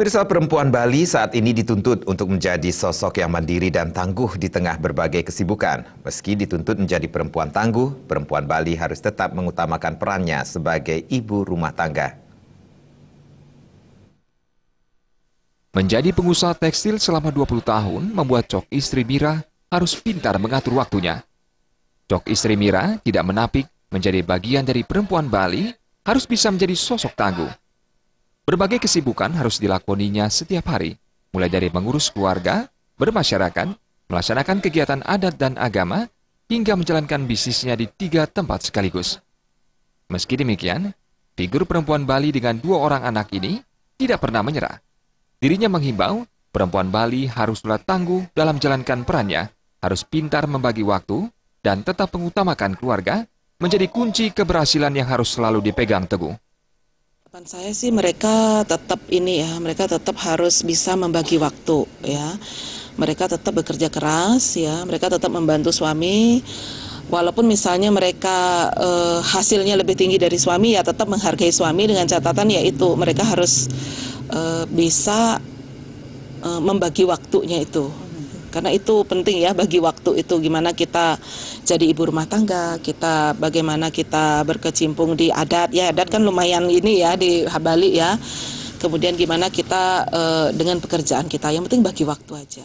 Pemirsa perempuan Bali saat ini dituntut untuk menjadi sosok yang mandiri dan tangguh di tengah berbagai kesibukan. Meski dituntut menjadi perempuan tangguh, perempuan Bali harus tetap mengutamakan perannya sebagai ibu rumah tangga. Menjadi pengusaha tekstil selama 20 tahun membuat Cok Istri Mira harus pintar mengatur waktunya. Cok Istri Mira tidak menapik menjadi bagian dari perempuan Bali harus bisa menjadi sosok tangguh. Berbagai kesibukan harus dilakoninya setiap hari, mulai dari mengurus keluarga, bermasyarakat, melaksanakan kegiatan adat dan agama, hingga menjalankan bisnisnya di tiga tempat sekaligus. Meski demikian, figur perempuan Bali dengan dua orang anak ini tidak pernah menyerah. Dirinya menghimbau, perempuan Bali harus haruslah tangguh dalam menjalankan perannya, harus pintar membagi waktu, dan tetap mengutamakan keluarga, menjadi kunci keberhasilan yang harus selalu dipegang teguh. Harapan saya sih mereka tetap ini ya, mereka tetap harus bisa membagi waktu ya. Mereka tetap bekerja keras ya, mereka tetap membantu suami walaupun misalnya mereka e, hasilnya lebih tinggi dari suami ya tetap menghargai suami dengan catatan yaitu mereka harus e, bisa e, membagi waktunya itu karena itu penting ya bagi waktu itu gimana kita jadi ibu rumah tangga kita bagaimana kita berkecimpung di adat ya adat kan lumayan ini ya di Bali ya kemudian gimana kita uh, dengan pekerjaan kita yang penting bagi waktu aja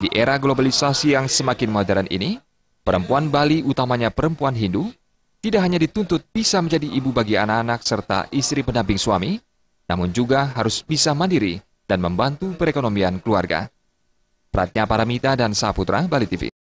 di era globalisasi yang semakin modern ini perempuan Bali utamanya perempuan Hindu tidak hanya dituntut bisa menjadi ibu bagi anak-anak serta istri pendamping suami, namun juga harus bisa mandiri dan membantu perekonomian keluarga. Pratnya Paramita dan Saputra, Bali TV.